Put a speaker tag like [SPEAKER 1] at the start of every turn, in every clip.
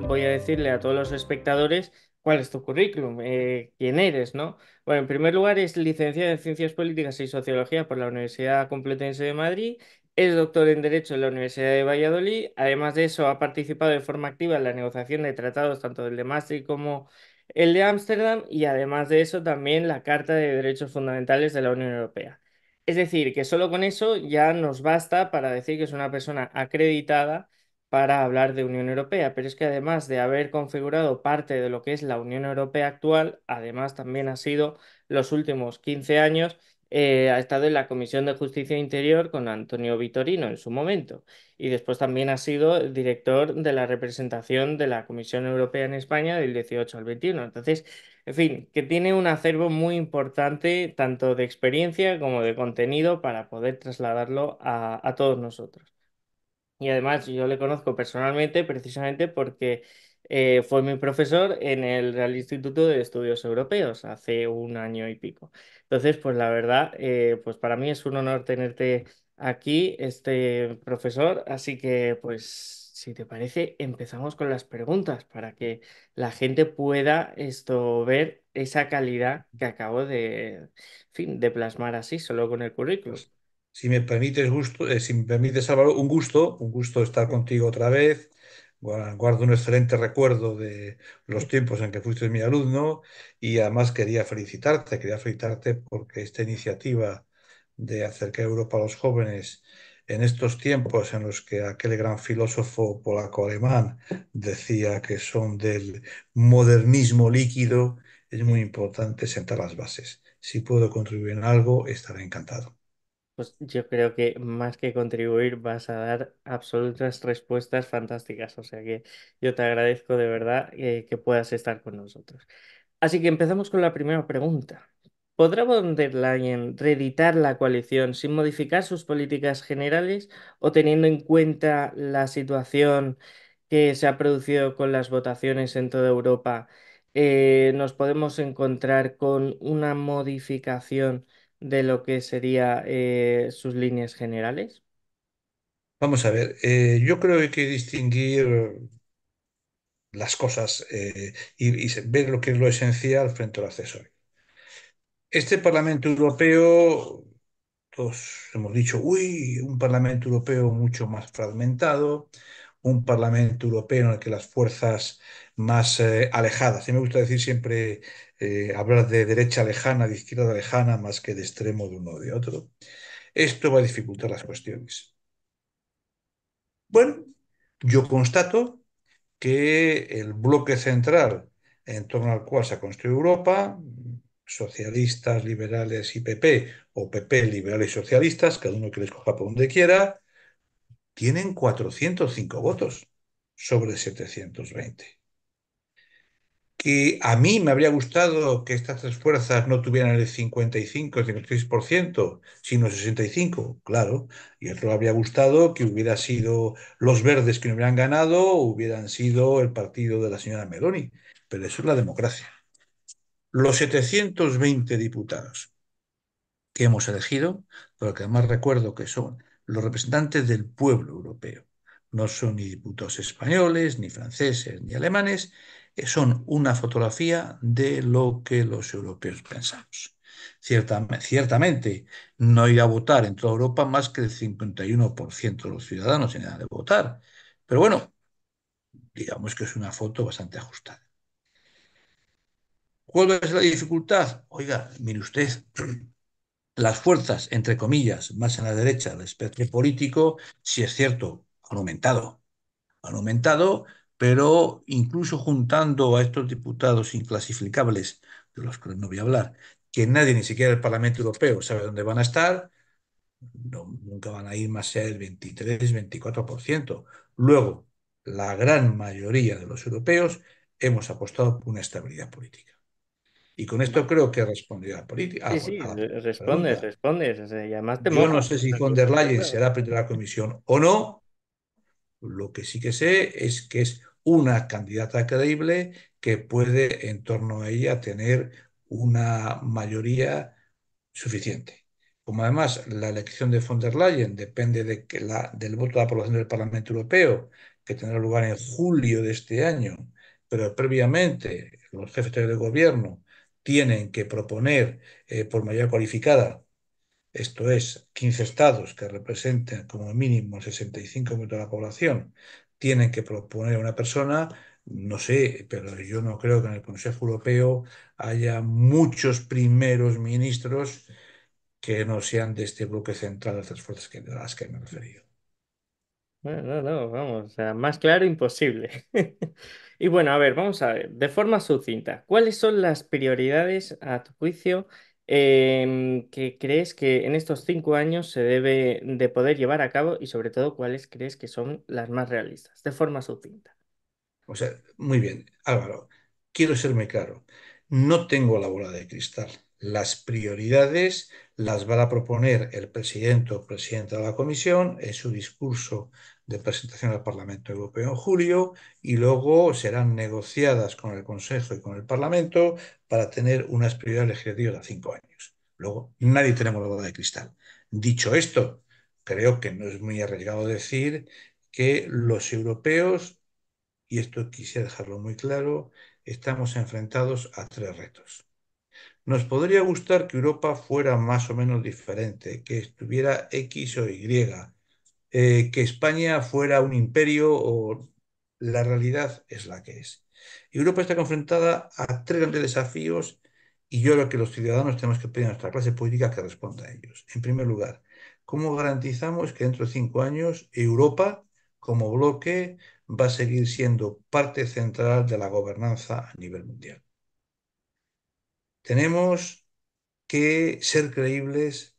[SPEAKER 1] voy a decirle a todos los espectadores cuál es tu currículum, eh, quién eres, ¿no? Bueno, en primer lugar es licenciada en Ciencias Políticas y Sociología por la Universidad Complutense de Madrid, es doctor en Derecho en la Universidad de Valladolid, además de eso ha participado de forma activa en la negociación de tratados tanto del de Maastricht como el de Ámsterdam y además de eso también la Carta de Derechos Fundamentales de la Unión Europea. Es decir, que solo con eso ya nos basta para decir que es una persona acreditada para hablar de Unión Europea, pero es que además de haber configurado parte de lo que es la Unión Europea actual, además también ha sido los últimos 15 años, eh, ha estado en la Comisión de Justicia e Interior con Antonio Vitorino en su momento y después también ha sido director de la representación de la Comisión Europea en España del 18 al 21. Entonces, en fin, que tiene un acervo muy importante tanto de experiencia como de contenido para poder trasladarlo a todos nosotros. Y además yo le conozco personalmente precisamente porque eh, fue mi profesor en el Real Instituto de Estudios Europeos hace un año y pico. Entonces, pues la verdad, eh, pues para mí es un honor tenerte aquí, este profesor. Así que, pues, si te parece, empezamos con las preguntas para que la gente pueda esto ver esa calidad que acabo de, fin, de plasmar así, solo con el currículum
[SPEAKER 2] si me permites, gusto, eh, Álvaro, un gusto, un gusto estar contigo otra vez. Guardo un excelente recuerdo de los tiempos en que fuiste mi alumno y además quería felicitarte, quería felicitarte porque esta iniciativa de acercar Europa a los jóvenes en estos tiempos en los que aquel gran filósofo polaco-alemán decía que son del modernismo líquido, es muy importante sentar las bases. Si puedo contribuir en algo, estaré encantado.
[SPEAKER 1] Pues yo creo que más que contribuir vas a dar absolutas respuestas fantásticas. O sea que yo te agradezco de verdad eh, que puedas estar con nosotros. Así que empezamos con la primera pregunta. ¿Podrá von der Leyen reeditar la coalición sin modificar sus políticas generales o teniendo en cuenta la situación que se ha producido con las votaciones en toda Europa, eh, nos podemos encontrar con una modificación? de lo que sería eh, sus líneas generales?
[SPEAKER 2] Vamos a ver, eh, yo creo que hay que distinguir las cosas eh, y, y, ver lo que es lo esencial frente al accesorio. Este Parlamento Europeo, todos hemos dicho, uy, un Parlamento Europeo mucho más fragmentado, un Parlamento Europeo en el que las fuerzas más eh, alejadas, y me gusta decir siempre eh, hablar de derecha lejana, de izquierda lejana, más que de extremo de uno o de otro, esto va a dificultar las cuestiones. Bueno, yo constato que el bloque central en torno al cual se ha construido Europa, socialistas, liberales y PP, o PP, liberales y socialistas, cada uno que les coja por donde quiera, tienen 405 votos sobre 720. Que a mí me habría gustado que estas tres fuerzas no tuvieran el 55, el 56%, sino el 65%, claro. Y otro habría gustado que hubiera sido los verdes que no hubieran ganado, hubieran sido el partido de la señora Meloni. Pero eso es la democracia. Los 720 diputados que hemos elegido, porque además recuerdo que son los representantes del pueblo europeo. No son ni diputados españoles, ni franceses, ni alemanes, eh, son una fotografía de lo que los europeos pensamos. Ciertamente, no irá a votar en toda Europa más que el 51% de los ciudadanos en edad de votar, pero bueno, digamos que es una foto bastante ajustada. ¿Cuál es la dificultad? Oiga, mire usted, las fuerzas, entre comillas, más en la derecha del espectro político, si es cierto, han aumentado. Han aumentado, pero incluso juntando a estos diputados inclasificables, de los que no voy a hablar, que nadie, ni siquiera el Parlamento Europeo, sabe dónde van a estar, nunca van a ir más allá del 23-24%. Luego, la gran mayoría de los europeos hemos apostado por una estabilidad política. Y con esto creo que respondido a la política.
[SPEAKER 1] Sí, ah, sí, respondes, respondes. Yo no sé si von der Leyen
[SPEAKER 2] será presidente de la comisión o no. Lo que sí que sé es que es una candidata creíble que puede en torno a ella tener una mayoría suficiente. Como además la elección de von der Leyen depende de que la, del voto de la aprobación del Parlamento Europeo, que tendrá lugar en julio de este año, pero previamente los jefes de gobierno tienen que proponer eh, por mayoría cualificada, esto es, 15 estados que representan como mínimo el 65% de la población, tienen que proponer a una persona, no sé, pero yo no creo que en el Consejo Europeo haya muchos primeros ministros que no sean de este bloque central de las fuerzas a las que me he referido.
[SPEAKER 1] No, no, vamos, más claro imposible. Y bueno, a ver, vamos a ver, de forma sucinta, ¿cuáles son las prioridades a tu juicio em, que crees que en estos cinco años se debe de poder llevar a cabo y sobre todo cuáles crees que son las más realistas, de forma sucinta?
[SPEAKER 2] O sea, muy bien, Álvaro, quiero serme claro, no tengo la bola de cristal. Las prioridades las va a proponer el presidente o presidenta de la comisión en su discurso de presentación al Parlamento Europeo en julio y luego serán negociadas con el Consejo y con el Parlamento para tener unas prioridades legislativas de cinco años. Luego, nadie tenemos la boda de cristal. Dicho esto, creo que no es muy arriesgado decir que los europeos, y esto quisiera dejarlo muy claro, estamos enfrentados a tres retos. Nos podría gustar que Europa fuera más o menos diferente, que estuviera X o Y, eh, que España fuera un imperio o la realidad es la que es. Europa está confrontada a tres grandes desafíos y yo creo que los ciudadanos tenemos que pedir a nuestra clase política que responda a ellos. En primer lugar, ¿cómo garantizamos que dentro de cinco años Europa, como bloque, va a seguir siendo parte central de la gobernanza a nivel mundial? Tenemos que ser creíbles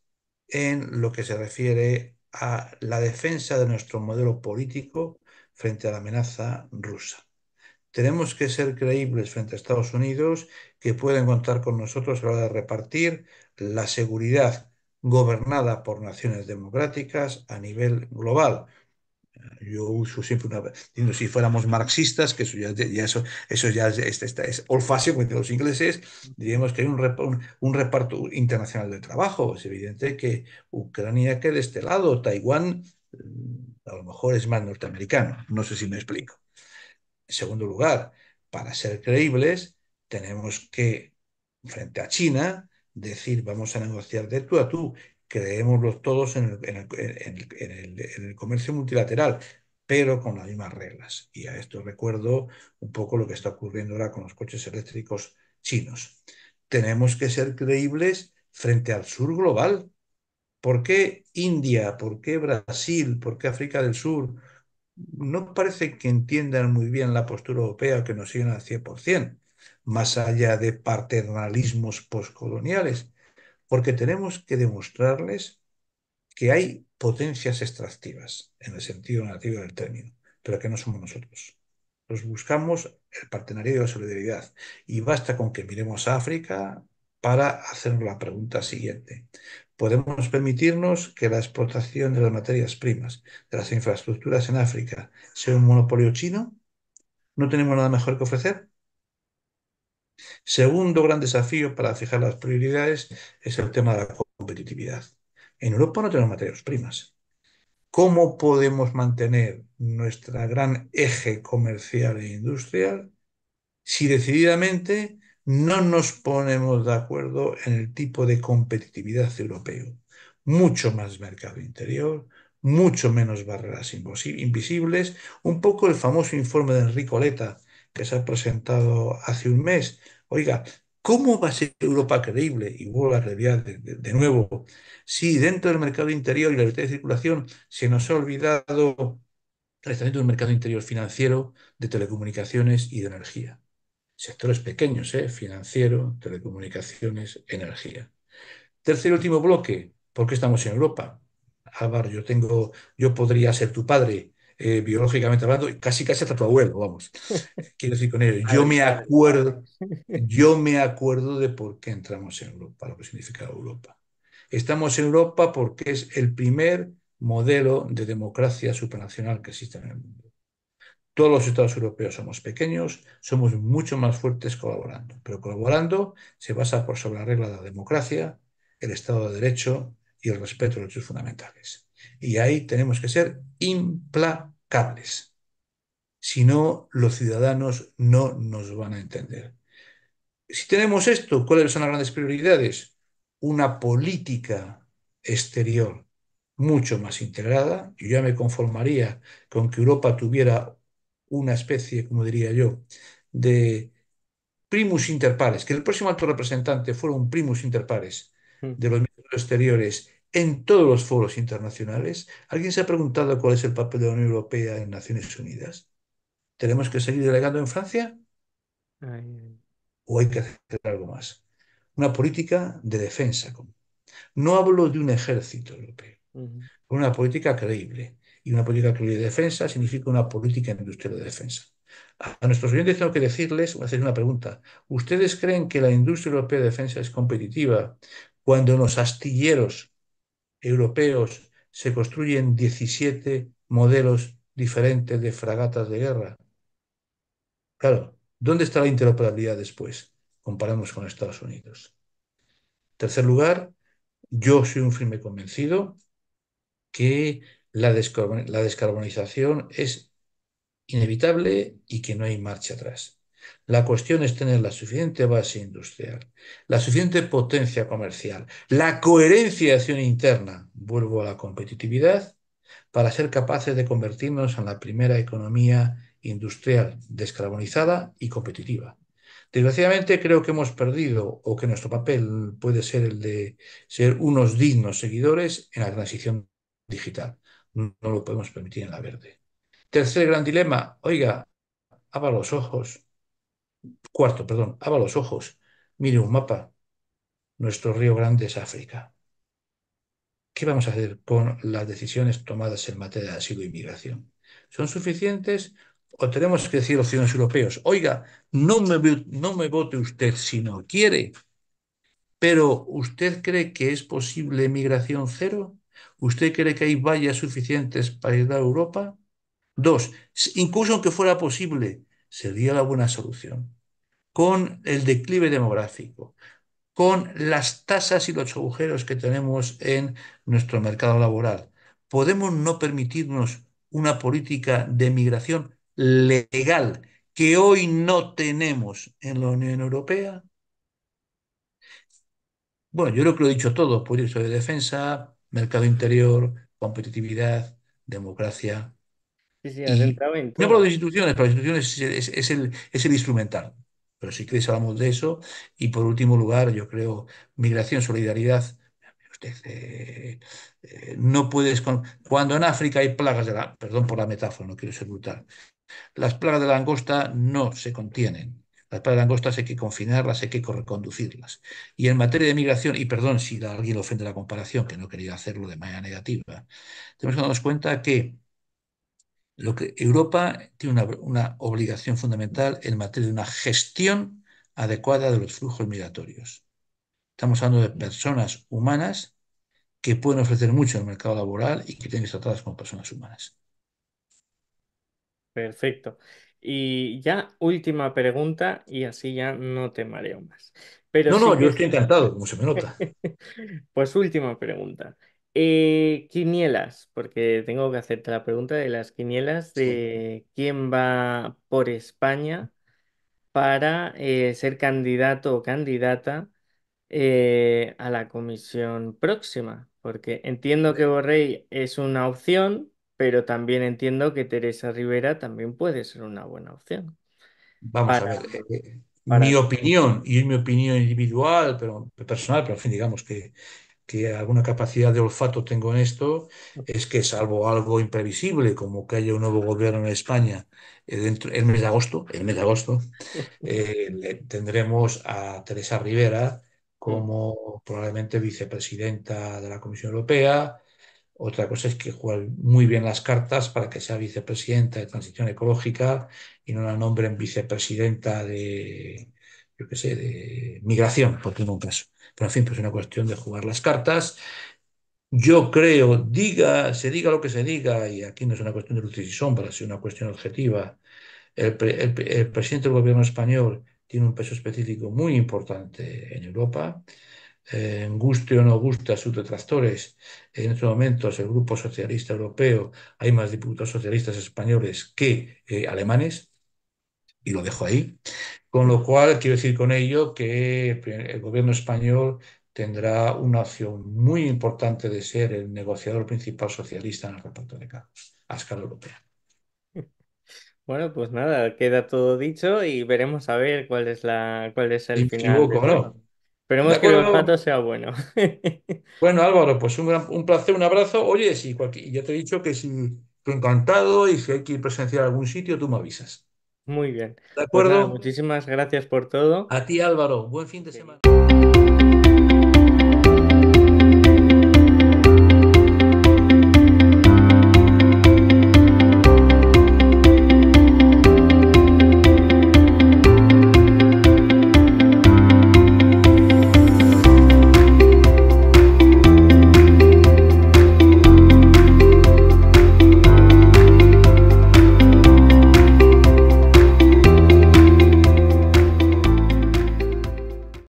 [SPEAKER 2] en lo que se refiere a a la defensa de nuestro modelo político frente a la amenaza rusa. Tenemos que ser creíbles frente a Estados Unidos, que pueden contar con nosotros a la hora de repartir la seguridad gobernada por naciones democráticas a nivel global, yo uso siempre una. si fuéramos marxistas, que eso ya, eso, eso ya es, es, es old los ingleses, diríamos que hay un, un, reparto internacional de trabajo. Es evidente que Ucrania queda de este lado, Taiwán mm, a lo mejor es más norteamericano. No sé si me explico. En segundo lugar, para ser creíbles, tenemos que, frente a China, decir vamos a negociar de tú a tú Creemos todos en el, en el, comercio multilateral, pero con las mismas reglas. Y a esto recuerdo un poco lo que está ocurriendo ahora con los coches eléctricos chinos. Tenemos que ser creíbles frente al sur global. ¿Por qué India? ¿Por qué Brasil? ¿Por qué África del Sur? No parece que entiendan muy bien la postura europea que nos siguen al 100%, más allá de paternalismos postcoloniales porque tenemos que demostrarles que hay potencias extractivas, en el sentido nativo del término, pero que no somos nosotros. Nos buscamos el partenariado de la solidaridad y basta con que miremos a África para hacernos la pregunta siguiente. ¿Podemos permitirnos que la explotación de las materias primas, de las infraestructuras en África, sea un monopolio chino? ¿No tenemos nada mejor que ofrecer? Segundo gran desafío para fijar las prioridades es el tema de la competitividad. En Europa no tenemos materias primas. ¿Cómo podemos mantener nuestra gran eje comercial e industrial si decididamente no nos ponemos de acuerdo en el tipo de competitividad europeo? Mucho más mercado interior, mucho menos barreras invisibles, un poco el famoso informe de Enrico Leta que se ha presentado hace un mes. Oiga, ¿cómo va a ser Europa creíble? Y vuelvo a reviar de, nuevo. Si dentro del mercado interior y la libertad de circulación se nos ha olvidado el establecimiento del mercado interior financiero, de telecomunicaciones y de energía. Sectores pequeños, ¿eh? financiero, telecomunicaciones, energía. Tercer y último bloque, ¿por qué estamos en Europa? Álvaro, yo tengo, yo podría ser tu padre, eh, biológicamente hablando, casi casi hasta tu abuelo, vamos. Quiero decir con ello, yo me acuerdo, yo me acuerdo de por qué entramos en Europa, lo que significa Europa. Estamos en Europa porque es el primer modelo de democracia supranacional que existe en el mundo. Todos los estados europeos somos pequeños, somos mucho más fuertes colaborando, pero colaborando se basa por sobre la regla de la democracia, el Estado de Derecho y el respeto de los derechos fundamentales. Y ahí tenemos que ser implacables. Si no, los ciudadanos no nos van a entender. Si tenemos esto, ¿cuáles son las grandes prioridades? Una política exterior mucho más integrada. Yo ya me conformaría con que Europa tuviera una especie, como diría yo, de primus inter pares, que el próximo alto representante fuera un primus inter pares mm. de los ministros exteriores en todos los foros internacionales. ¿Alguien se ha preguntado cuál es el papel de la Unión Europea en Naciones Unidas? ¿Tenemos que seguir delegando en Francia? ¿O hay que hacer algo más? Una política de defensa común. No hablo de un ejército europeo, una política creíble. Y una política creíble de defensa significa una política industrial de defensa. A nuestros oyentes tengo que decirles, hacer una pregunta. ¿Ustedes creen que la industria europea de defensa es competitiva cuando los astilleros europeos se construyen 17 modelos diferentes de fragatas de guerra. Claro, ¿dónde está la interoperabilidad después? Comparamos con Estados Unidos. En tercer lugar, yo soy un firme convencido que la, descarbonización es inevitable y que no hay marcha atrás. La cuestión es tener la suficiente base industrial, la suficiente potencia comercial, la coherencia de acción interna, vuelvo a la competitividad, para ser capaces de convertirnos en la primera economía industrial descarbonizada y competitiva. Desgraciadamente creo que hemos perdido o que nuestro papel puede ser el de ser unos dignos seguidores en la transición digital. No lo podemos permitir en la verde. Tercer gran dilema, oiga, abra los ojos cuarto, perdón, abra los ojos, mire un mapa. Nuestro río grande es África. ¿Qué vamos a hacer con las decisiones tomadas en materia de asilo y e migración? ¿Son suficientes o tenemos que decir a los ciudadanos europeos, oiga, no me, no me vote usted si no quiere, pero ¿usted cree que es posible migración cero? ¿Usted cree que hay vallas suficientes para ir a Europa? Dos, incluso aunque fuera posible, sería la buena solución con el declive demográfico, con las tasas y los agujeros que tenemos en nuestro mercado laboral. Podemos no permitirnos una política de migración legal que hoy no tenemos en la Unión Europea. Bueno, yo creo que lo he dicho todo, proyecto de defensa, mercado interior, competitividad, democracia. Sí, sí, No hablo de instituciones, pero las instituciones el, es el instrumental pero si queréis hablamos de eso. Y por último lugar, yo creo, migración, solidaridad. Usted, eh, eh, no puedes... Cuando en África hay plagas de la... Perdón por la metáfora, no quiero ser brutal. Las plagas de la langosta no se contienen. Las plagas de angosta hay que confinarlas, hay que reconducirlas. Y en materia de migración, y perdón si alguien ofende la comparación, que no quería hacerlo de manera negativa, tenemos que darnos cuenta que lo que Europa tiene una, obligación fundamental en materia de una gestión adecuada de los flujos migratorios. Estamos hablando de personas humanas que pueden ofrecer mucho en el mercado laboral y que tienen que ser tratadas como personas humanas.
[SPEAKER 1] Perfecto. Y ya última pregunta y así ya no te mareo más. Pero no, no, yo estoy encantado, como se me nota. pues última pregunta. Eh, quinielas, porque tengo que hacerte la pregunta de las quinielas de quién va por España para eh, ser candidato o candidata eh, a la comisión próxima, porque entiendo que Borrell es una opción, pero también entiendo que Teresa Rivera también puede ser una buena opción Vamos a ver,
[SPEAKER 2] mi opinión, y es mi opinión individual, pero personal, pero en fin, digamos que, que alguna capacidad de olfato tengo en esto, es que salvo algo imprevisible, como que haya un nuevo gobierno en España eh, dentro, el mes de agosto, el mes de agosto, eh, tendremos a Teresa Rivera mm. como probablemente vicepresidenta de la Comisión Europea. Otra cosa es que juega muy bien las cartas para que sea vicepresidenta de Transición Ecológica y no la nombren vicepresidenta de, yo qué sé, de Migración, por un caso. Pero en fin, pues es una cuestión de jugar las cartas. Yo creo, diga, se diga lo que se diga, y aquí no es una cuestión de luces y sombras, es una cuestión objetiva. El, presidente del gobierno español tiene un peso específico muy importante en Europa. Eh, guste o no guste a sus detractores, en estos momentos el Grupo Socialista Europeo hay más diputados socialistas españoles que eh, alemanes, y lo dejo ahí. Con lo cual, quiero decir con ello que el gobierno español tendrá una opción muy importante de ser el negociador principal socialista en el reparto de cargos a escala europea.
[SPEAKER 1] Bueno, pues nada, queda todo dicho y veremos a ver cuál es la cuál es el final. Esperemos que el pacto sea bueno. Bueno, Álvaro, pues un, placer, un abrazo. Oye, sí, ya
[SPEAKER 2] te he dicho que si encantado y si hay que ir presenciar algún sitio, tú me avisas.
[SPEAKER 1] Muy bien. ¿De pues acuerdo? muchísimas gracias por todo. A ti, Álvaro. Buen fin de semana.